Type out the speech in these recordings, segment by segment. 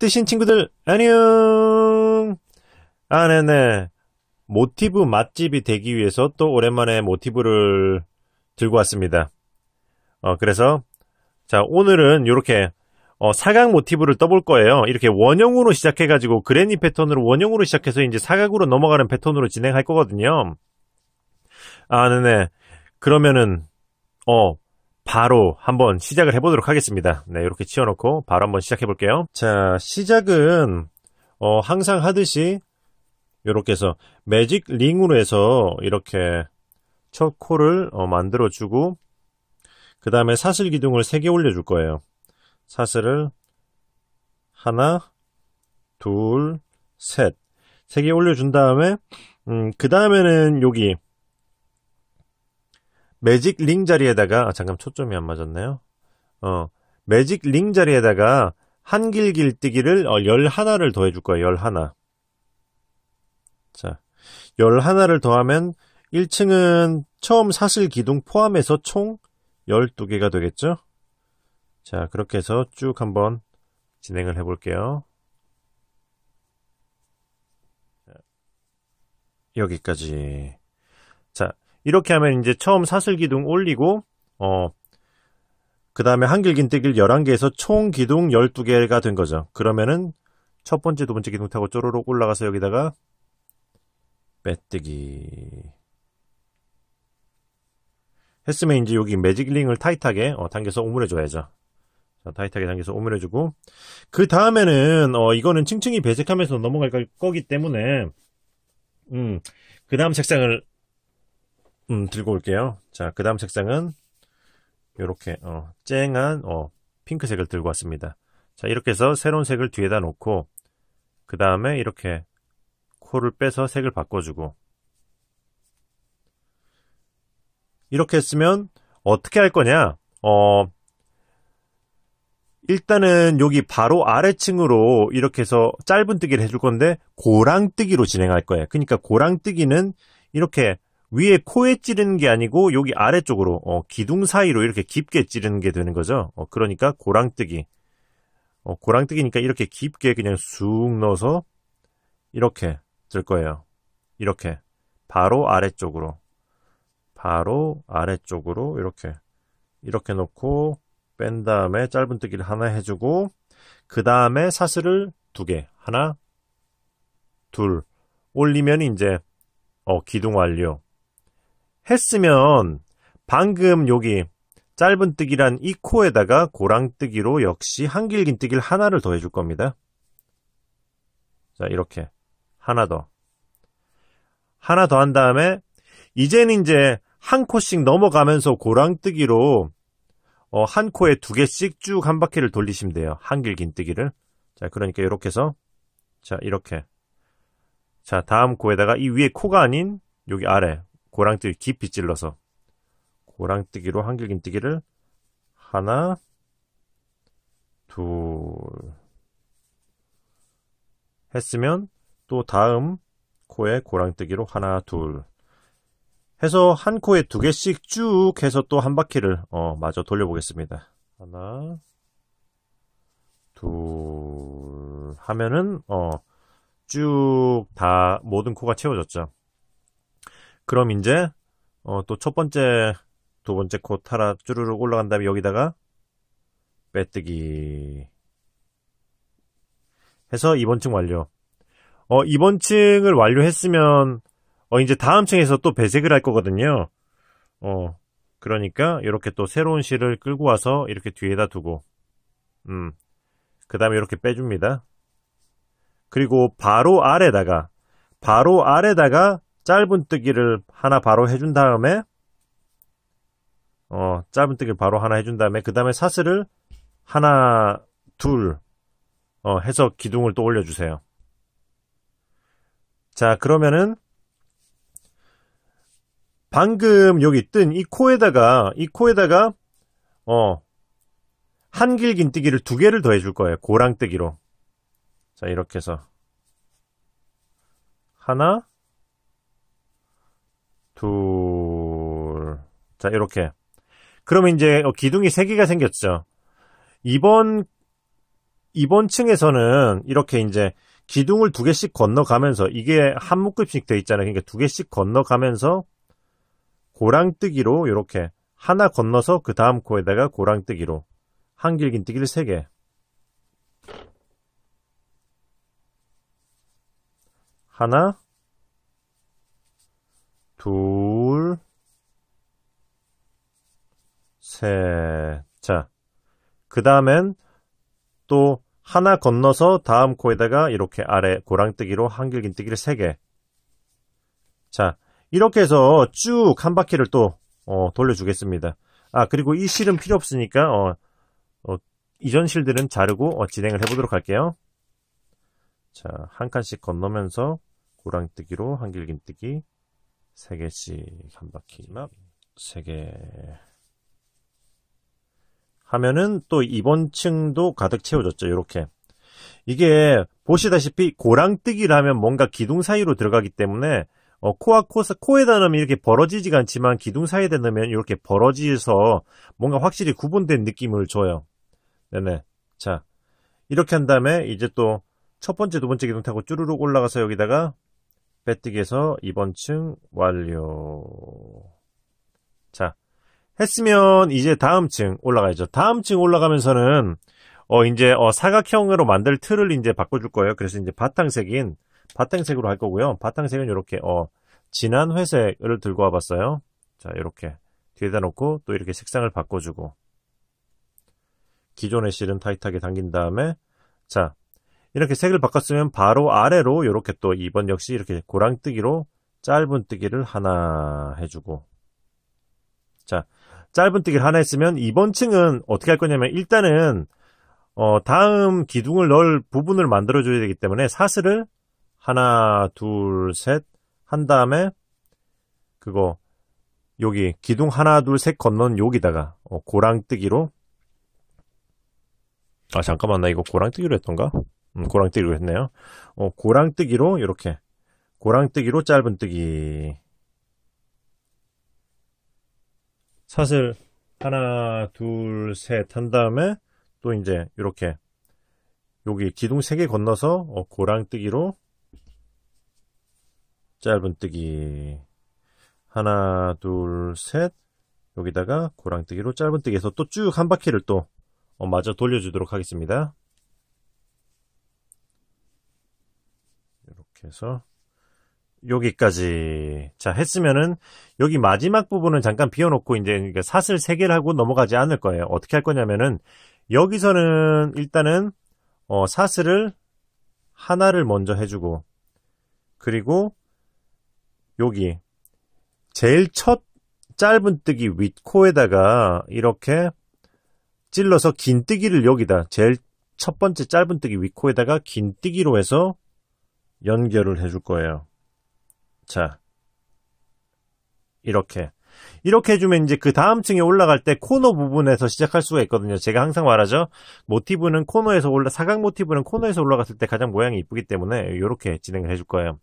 뜨신 친구들 안녕 아 네네 네. 모티브 맛집이 되기 위해서 또 오랜만에 모티브를 들고 왔습니다 어 그래서 자 오늘은 이렇게 어, 사각 모티브를 떠볼 거예요 이렇게 원형으로 시작해 가지고 그래니 패턴으로 원형으로 시작해서 이제 사각으로 넘어가는 패턴으로 진행할 거거든요 아 네네 네. 그러면은 어 바로 한번 시작을 해보도록 하겠습니다. 네, 이렇게 치워놓고 바로 한번 시작해볼게요. 자, 시작은 어, 항상 하듯이 이렇게 해서 매직 링으로 해서 이렇게 첫 코를 어, 만들어주고 그 다음에 사슬 기둥을 3개 올려줄 거예요. 사슬을 하나, 둘, 셋. 3개 올려준 다음에 음, 그 다음에는 여기 매직 링 자리에다가 아, 잠깐 초점이 안 맞았나요? 어 매직 링 자리에다가 한길 길뜨기를 어, 1하를 더해줄 거예요. 11. 나 자, 열하를 더하면 1층은 처음 사슬 기둥 포함해서 총 12개가 되겠죠? 자, 그렇게 해서 쭉 한번 진행을 해볼게요. 여기까지 이렇게 하면 이제 처음 사슬기둥 올리고 어, 그 다음에 한길긴뜨길 11개에서 총 기둥 12개가 된 거죠. 그러면은 첫 번째, 두 번째 기둥 타고 쪼르륵 올라가서 여기다가 빼뜨기 했으면 이제 여기 매직링을 타이트하게 어, 당겨서 오므려줘야죠. 자, 타이트하게 당겨서 오므려주고 그 다음에는 어, 이거는 층층이 배색하면서 넘어갈 거기 때문에 음, 그 다음 색상을 음, 들고 올게요. 자, 그 다음 색상은 이렇게 어, 쨍한 어, 핑크색을 들고 왔습니다. 자, 이렇게 해서 새로운 색을 뒤에다 놓고 그 다음에 이렇게 코를 빼서 색을 바꿔주고 이렇게 했으면 어떻게 할 거냐? 어, 일단은 여기 바로 아래층으로 이렇게 해서 짧은 뜨기를 해줄 건데 고랑뜨기로 진행할 거예요. 그러니까 고랑뜨기는 이렇게 위에 코에 찌르는 게 아니고 여기 아래쪽으로 어, 기둥 사이로 이렇게 깊게 찌르는 게 되는 거죠. 어, 그러니까 고랑뜨기. 어, 고랑뜨기니까 이렇게 깊게 그냥 쑥 넣어서 이렇게 들 거예요. 이렇게 바로 아래쪽으로 바로 아래쪽으로 이렇게 이렇게 놓고 뺀 다음에 짧은뜨기를 하나 해주고 그 다음에 사슬을 두 개 하나 둘 올리면 이제 어, 기둥 완료 했으면 방금 여기 짧은뜨기란 이 코에다가 고랑뜨기로 역시 한길긴뜨기를 하나를 더 해줄 겁니다. 자 이렇게 하나 더 하나 더 한 다음에 이제는 이제 한 코씩 넘어가면서 고랑뜨기로 어, 한 코에 두 개씩 쭉 한 바퀴를 돌리시면 돼요. 한길긴뜨기를 자 그러니까 이렇게 해서 자 이렇게 자 다음 코에다가 이 위에 코가 아닌 여기 아래 고랑뜨기 깊이 찔러서 고랑뜨기로 한길긴뜨기를 하나 둘 했으면 또 다음 코에 고랑뜨기로 하나 둘 해서 한 코에 두 개씩 쭉 해서 또 한 바퀴를 어 마저 돌려보겠습니다 하나 둘 하면은 어 쭉 다 모든 코가 채워졌죠 그럼 이제 어, 또 첫 번째, 두 번째 코 타라 쭈르륵 올라간 다음에 여기다가 빼뜨기 해서 이번 층 완료. 어, 이번 층을 완료했으면 어, 이제 다음 층에서 또 배색을 할 거거든요. 어, 그러니까 이렇게 또 새로운 실을 끌고 와서 이렇게 뒤에다 두고 음, 그 다음에 이렇게 빼줍니다. 그리고 바로 아래다가 바로 아래다가 짧은뜨기를 하나 바로 해준 다음에 어, 짧은뜨기를 바로 하나 해준 다음에 그 다음에 사슬을 하나 둘 어, 해서 기둥을 또 올려주세요. 자 그러면은 방금 여기 뜬 이 코에다가 이 코에다가 어 한길긴뜨기를 두 개를 더 해줄 거예요. 고랑뜨기로. 자 이렇게 해서 하나 둘. 자, 이렇게. 그러면 이제 어, 기둥이 3 개가 생겼죠. 이번 이번 층에서는 이렇게 이제 기둥을 2 개씩 건너가면서 이게 한 묶음씩 돼 있잖아요. 그러니까 2 개씩 건너가면서 고랑뜨기로 이렇게 하나 건너서 그 다음 코에다가 고랑뜨기로 한길긴뜨기를 3 개. 하나 둘, 셋. 자, 그 다음엔 또 하나 건너서 다음 코에다가 이렇게 아래 고랑뜨기로 한길긴뜨기를 3개. 자, 이렇게 해서 쭉 한 바퀴를 또 어, 돌려주겠습니다. 아, 그리고 이 실은 필요 없으니까 어, 어, 이전 실들은 자르고 어, 진행을 해보도록 할게요. 자, 한 칸씩 건너면서 고랑뜨기로 한길긴뜨기 세개씩한바퀴막세개 하면은 또 이번 층도 가득 채워졌죠. 이렇게 이게 보시다시피 고랑뜨기라면 뭔가 기둥 사이로 들어가기 때문에 어, 코와 코, 코에다 넣으면 이렇게 벌어지지가 않지만 기둥 사이에다 넣으면 이렇게 벌어지서 뭔가 확실히 구분된 느낌을 줘요. 네네. 자, 이렇게 한 다음에 이제 또 첫 번째, 두 번째 기둥 타고 쭈르륵 올라가서 여기다가 빼뜨기에서 2번 층 완료. 자, 했으면 이제 다음 층 올라가야죠. 다음 층 올라가면서는 어 이제 어 사각형으로 만들 틀을 이제 바꿔줄 거예요. 그래서 이제 바탕색인 바탕색으로 할 거고요. 바탕색은 이렇게 어 진한 회색을 들고 와봤어요. 자, 이렇게 뒤에다 놓고 또 이렇게 색상을 바꿔주고 기존의 실은 타이트하게 당긴 다음에 자 이렇게 색을 바꿨으면 바로 아래로 이렇게 또 2번 역시 이렇게 고랑뜨기로 짧은뜨기를 하나 해주고 자 짧은뜨기를 하나 했으면 2번 층은 어떻게 할 거냐면 일단은 어, 다음 기둥을 넣을 부분을 만들어줘야 되기 때문에 사슬을 하나 둘 셋 한 다음에 그거 여기 기둥 하나 둘 셋 건넌 여기다가 어, 고랑뜨기로 아 잠깐만 나 이거 고랑뜨기로 했던가? 음, 고랑뜨기로 했네요. 어, 고랑뜨기로 이렇게 고랑뜨기로 짧은뜨기 사슬 하나 둘 셋 한 다음에 또 이제 이렇게 여기 기둥 3개 건너서 어, 고랑뜨기로 짧은뜨기 하나 둘 셋 여기다가 고랑뜨기로 짧은뜨기 해서 또 쭉 한 바퀴를 또 어, 마저 돌려주도록 하겠습니다. 그래서 여기까지 자 했으면은 여기 마지막 부분은 잠깐 비워놓고 이제 사슬 그러니까 세 개를 하고 넘어가지 않을 거예요. 어떻게 할 거냐면은 여기서는 일단은 어, 사슬을 하나를 먼저 해주고 그리고 여기 제일 첫 짧은 뜨기 윗코에다가 이렇게 찔러서 긴 뜨기를 여기다 제일 첫 번째 짧은 뜨기 윗코에다가 긴 뜨기로 해서 연결을 해줄 거예요. 자, 이렇게. 이렇게 해주면 이제 그 다음 층에 올라갈 때 코너 부분에서 시작할 수가 있거든요. 제가 항상 말하죠. 모티브는 코너에서 올라, 사각 모티브는 코너에서 올라갔을 때 가장 모양이 이쁘기 때문에 이렇게 진행을 해줄 거예요.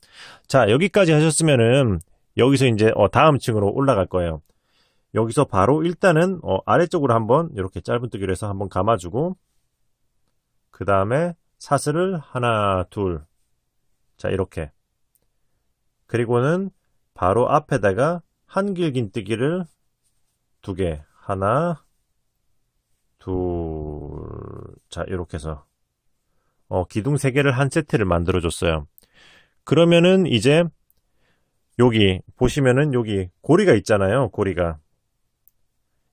자, 여기까지 하셨으면은 여기서 이제 어, 다음 층으로 올라갈 거예요. 여기서 바로 일단은 어, 아래쪽으로 한번 이렇게 짧은뜨기로 해서 한번 감아주고 그 다음에 사슬을 하나, 둘, 자, 이렇게. 그리고는 바로 앞에다가 한길긴뜨기를 두 개, 하나, 둘, 자, 이렇게 해서 어, 기둥 세 개를 한 세트를 만들어 줬어요. 그러면은 이제 여기 보시면은 여기 고리가 있잖아요. 고리가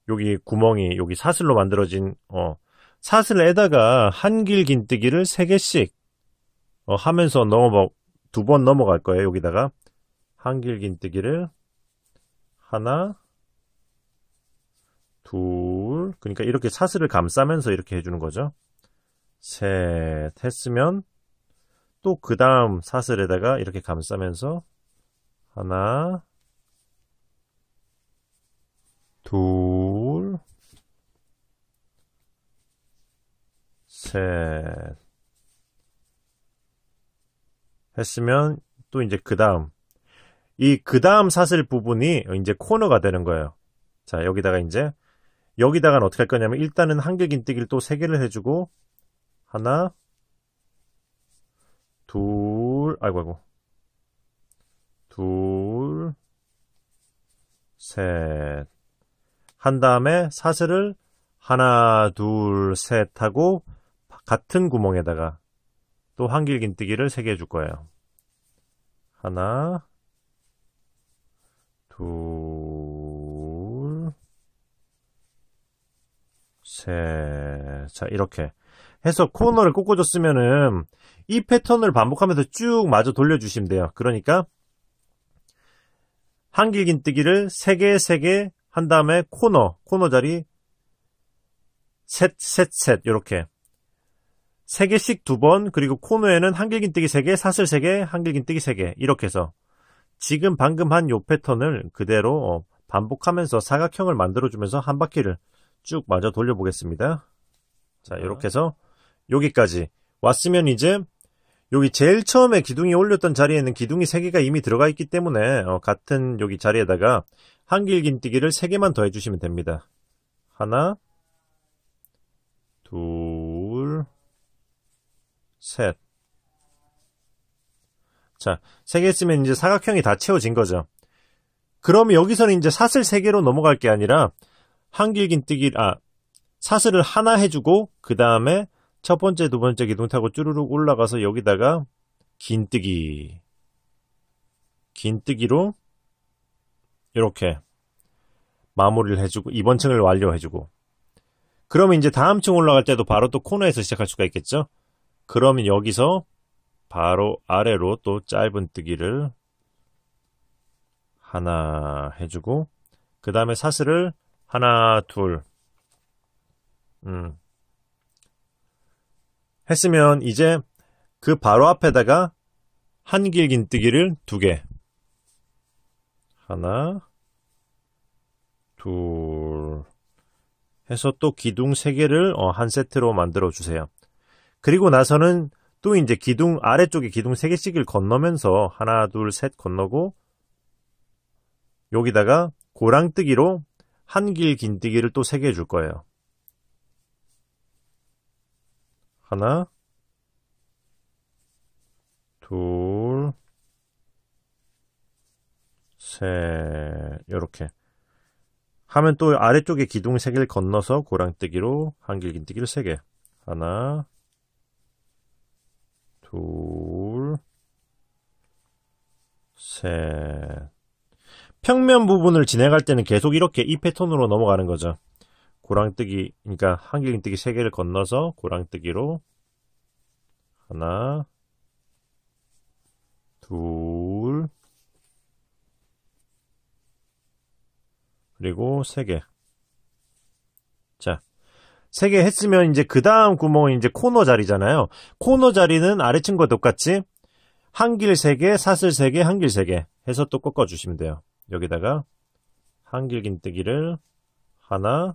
여기 구멍이 여기 사슬로 만들어진 어 사슬에다가 한길 긴뜨기를 세 개씩 어, 하면서 넘어 두 번 넘어갈 거예요. 여기다가 한길긴뜨기를 하나 둘 그러니까 이렇게 사슬을 감싸면서 이렇게 해주는 거죠. 셋 했으면 또 그 다음 사슬에다가 이렇게 감싸면서 하나 둘셋 했으면 또 이제 그 다음 이 그 다음 사슬 부분이 이제 코너가 되는 거예요. 자 여기다가 이제 여기다가는 어떻게 할 거냐면 일단은 한겹인뜨기를 또 세 개를 해주고 하나 둘 아이고 아이고 둘 셋 한 다음에 사슬을 하나 둘 셋 하고 같은 구멍에다가 또 한길긴뜨기를 3개 해줄 거예요. 하나, 둘, 셋. 자, 이렇게. 해서 코너를 꽂고줬으면은 이 패턴을 반복하면서 쭉 마저 돌려주시면 돼요. 그러니까 한길긴뜨기를 3개, 3개 한 다음에 코너, 코너 자리 셋, 셋, 셋 이렇게 3개씩 2번, 그리고 코너에는 한길긴뜨기 3개, 사슬 3개, 한길긴뜨기 3개 이렇게 해서 지금 방금 한 요 패턴을 그대로 어, 반복하면서 사각형을 만들어주면서 한 바퀴를 쭉 마저 돌려보겠습니다. 자, 이렇게 해서 여기까지 왔으면 이제 여기 제일 처음에 기둥이 올렸던 자리에는 기둥이 3개가 이미 들어가 있기 때문에 어, 같은 여기 자리에다가 한길긴뜨기를 3개만 더 해주시면 됩니다. 하나, 둘, 셋. 자, 세개 쓰면 이제 사각형이 다 채워진 거죠. 그럼 여기서는 이제 사슬 세 개로 넘어갈 게 아니라 한 길긴뜨기 아 사슬을 하나 해주고 그 다음에 첫 번째 두 번째 기둥 타고 쭈르륵 올라가서 여기다가 긴뜨기 긴뜨기로 이렇게 마무리를 해주고 이번 층을 완료해주고 그러면 이제 다음 층 올라갈 때도 바로 또 코너에서 시작할 수가 있겠죠. 그러면 여기서 바로 아래로 또 짧은 뜨기를 하나 해주고 그 다음에 사슬을 하나 둘 음. 했으면 이제 그 바로 앞에다가 한길 긴뜨기를 두 개 하나 둘 해서 또 기둥 세 개를 어, 한 세트로 만들어 주세요. 그리고 나서는 또 이제 기둥 아래쪽에 기둥 세 개씩을 건너면서 하나 둘 셋 건너고 여기다가 고랑뜨기로 한길 긴뜨기를 또 세 개 줄 거예요. 하나 둘 셋 이렇게 하면 또 아래쪽에 기둥 세 개를 건너서 고랑뜨기로 한길 긴뜨기를 세 개. 하나 둘, 셋. 평면 부분을 진행할 때는 계속 이렇게 이 패턴으로 넘어가는 거죠. 고랑뜨기, 그러니까 한길긴뜨기 3개를 건너서 고랑뜨기로 하나, 둘, 그리고 3개. 세개 했으면 이제 그 다음 구멍은 이제 코너 자리잖아요. 코너 자리는 아래층과 똑같이 한길 세 개, 사슬 세 개, 한길 세 개 해서 또 꺾어 주시면 돼요. 여기다가 한길 긴뜨기를 하나,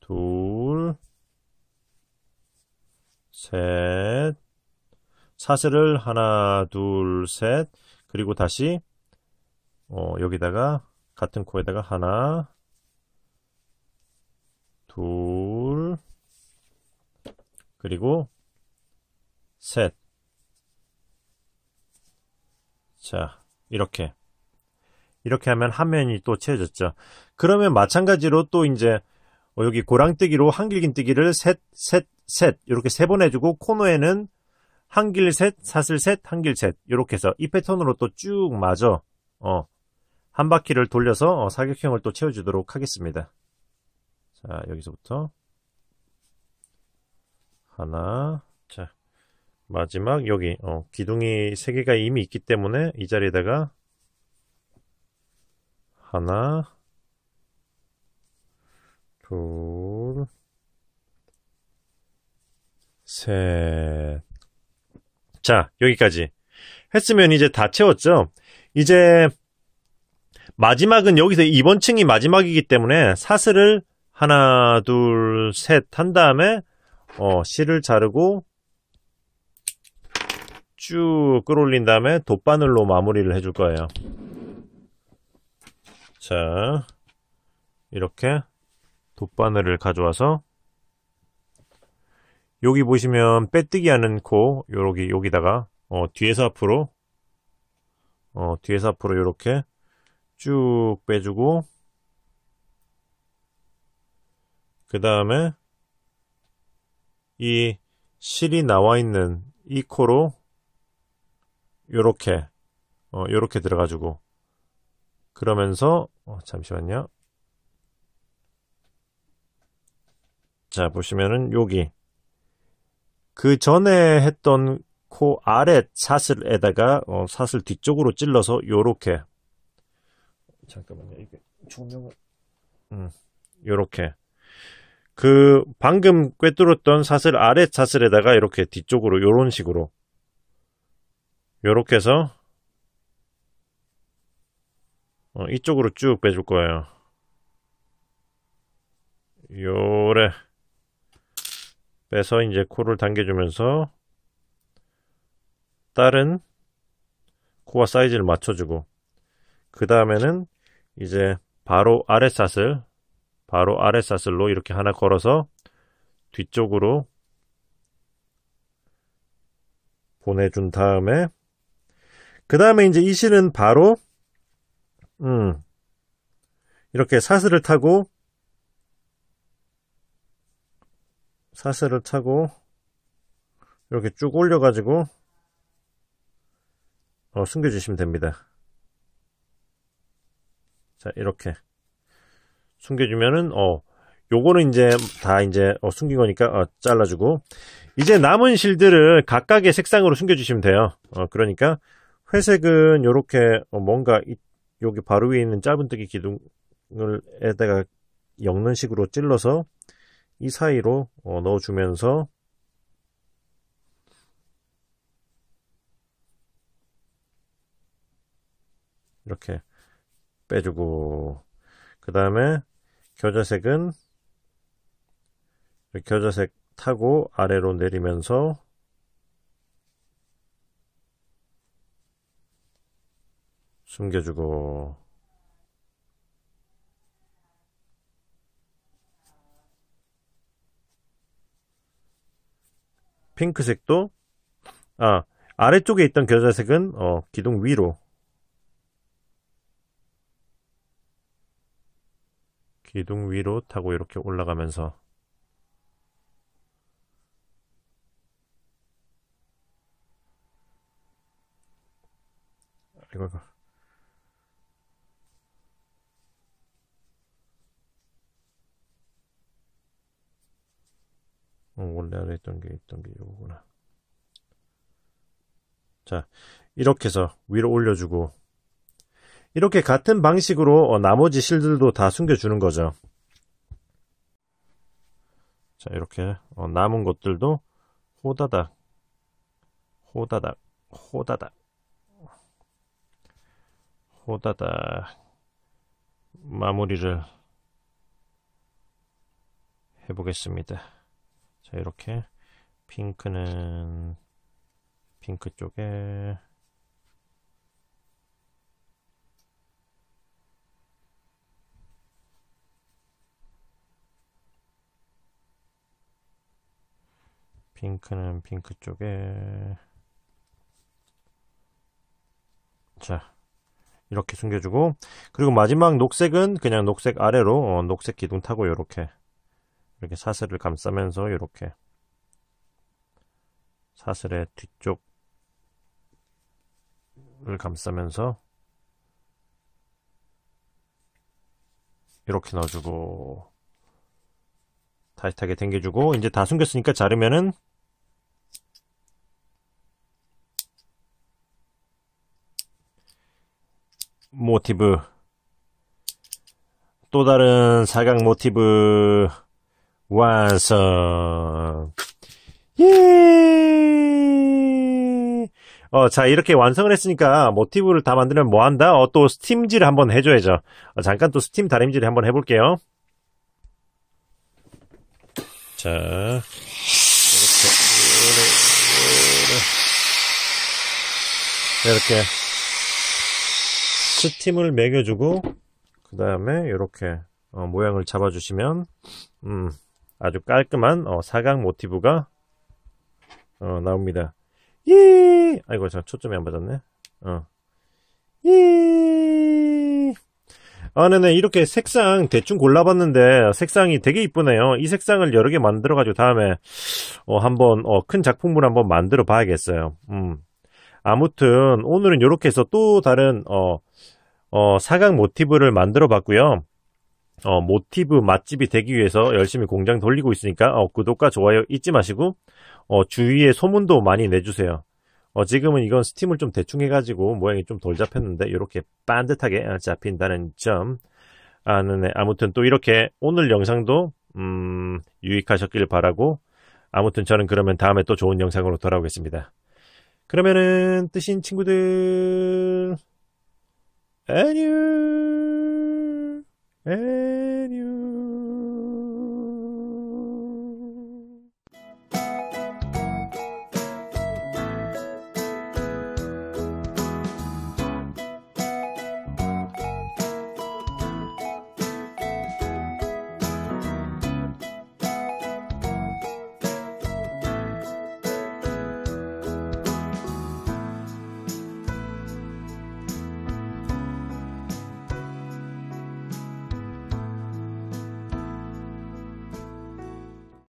둘, 셋, 사슬을 하나, 둘, 셋, 그리고 다시 어, 여기다가 같은 코에다가 하나, 둘, 그리고 셋. 자, 이렇게. 이렇게 하면 화 면이 또 채워졌죠. 그러면 마찬가지로 또 이제 어, 여기 고랑뜨기로 한길긴뜨기를 셋, 셋, 셋 이렇게 세 번 해주고 코너에는 한길 셋, 사슬 셋, 한길 셋 이렇게 해서 이 패턴으로 또쭉 맞아 어, 한 바퀴를 돌려서 어, 사격형을 또 채워주도록 하겠습니다. 자 여기서부터 하나 자 마지막 여기 어, 기둥이 3 개가 이미 있기 때문에 이 자리에다가 하나 둘 셋자 여기까지 했으면 이제 다 채웠죠 이제 마지막은 여기서 이번 층이 마지막이기 때문에 사슬을 하나, 둘, 셋 한 다음에 어, 실을 자르고 쭉 끌어올린 다음에 돗바늘로 마무리를 해줄 거예요. 자, 이렇게 돗바늘을 가져와서 여기 보시면 빼뜨기 하는 코 여기 여기다가 어, 뒤에서 앞으로 어, 뒤에서 앞으로 이렇게 쭉 빼주고 그 다음에 이 실이 나와 있는 이 코로 요렇게 어, 요렇게 들어가지고 그러면서 어, 잠시만요 자 보시면은 여기 그 전에 했던 코 아래 사슬에다가 어, 사슬 뒤쪽으로 찔러서 요렇게 잠깐만요 이게 조명을 음 요렇게 그 방금 꿰뚫었던 사슬 아래 사슬에다가 이렇게 뒤쪽으로 요런 식으로 요렇게 해서 어, 이쪽으로 쭉 빼줄 거예요. 요래 빼서 이제 코를 당겨주면서 다른 코와 사이즈를 맞춰주고 그 다음에는 이제 바로 아래 사슬 바로 아래 사슬로 이렇게 하나 걸어서 뒤쪽으로 보내준 다음에 그 다음에 이제 이 실은 바로 음 이렇게 사슬을 타고 사슬을 타고 이렇게 쭉 올려가지고 어, 숨겨주시면 됩니다. 자 이렇게 숨겨주면은 어 요거는 이제 다 이제 어, 숨긴 거니까 어, 잘라주고 이제 남은 실들을 각각의 색상으로 숨겨주시면 돼요. 어, 그러니까 회색은 요렇게 어, 뭔가 이, 여기 바로 위에 있는 짧은뜨기 기둥을에다가 엮는 식으로 찔러서 이 사이로 어, 넣어주면서 이렇게 빼주고 그 다음에 겨자색은 겨자색 타고 아래로 내리면서 숨겨주고 핑크색도 아 아래쪽에 있던 겨자색은 어, 기둥 위로 기둥 위로 타고 이렇게 올라가면서 이거 어, 원래 안에 있던 게 있던 게 이거구나 자 이렇게 해서 위로 올려주고 이렇게 같은 방식으로 나머지 실들도 다 숨겨주는 거죠. 자 이렇게 어, 남은 것들도 호다닥 호다닥 호다닥 호다닥 마무리를 해보겠습니다. 자 이렇게 핑크는 핑크 쪽에 핑크는 핑크 쪽에 자 이렇게 숨겨주고 그리고 마지막 녹색은 그냥 녹색 아래로 어, 녹색 기둥 타고 이렇게 이렇게 사슬을 감싸면서 이렇게 사슬의 뒤쪽을 감싸면서 이렇게 넣어주고 다시 타게 당겨주고 이제 다 숨겼으니까 자르면은 모티브 또 다른 사각 모티브 완성 예! 어, 자, 이렇게 완성을 했으니까 모티브를 다 만들면 뭐 한다? 어, 또 스팀질 한번 해줘야죠. 어, 잠깐 또 스팀 다림질 한번 해볼게요. 자, 이렇게. 이렇게. 이렇게. 스팀을 매겨주고 그 다음에 이렇게 어, 모양을 잡아주시면 음, 아주 깔끔한 어, 사각 모티브가 어, 나옵니다. 이 아이고 저 초점이 안 맞았네. 어. 예! 아, 네네. 이렇게 색상 대충 골라봤는데, 색상이 되게 이쁘네요. 이 색상을 여러 개 만들어가지고 다음에, 어, 한번, 어, 큰 작품을 한번 만들어 봐야겠어요. 음. 아무튼 오늘은 이렇게 해서 또 다른 어, 어, 사각 모티브를 만들어 봤고요. 어, 모티브 맛집이 되기 위해서 열심히 공장 돌리고 있으니까 어, 구독과 좋아요 잊지 마시고 어, 주위에 소문도 많이 내주세요. 어, 지금은 이건 스팀을 좀 대충 해가지고 모양이 좀 덜 잡혔는데 이렇게 반듯하게 잡힌다는 점. 아, 네. 아무튼 또 이렇게 오늘 영상도 음, 유익하셨길 바라고 아무튼 저는 그러면 다음에 또 좋은 영상으로 돌아오겠습니다. 그러면은 뜨신 친구들 안녕 안녕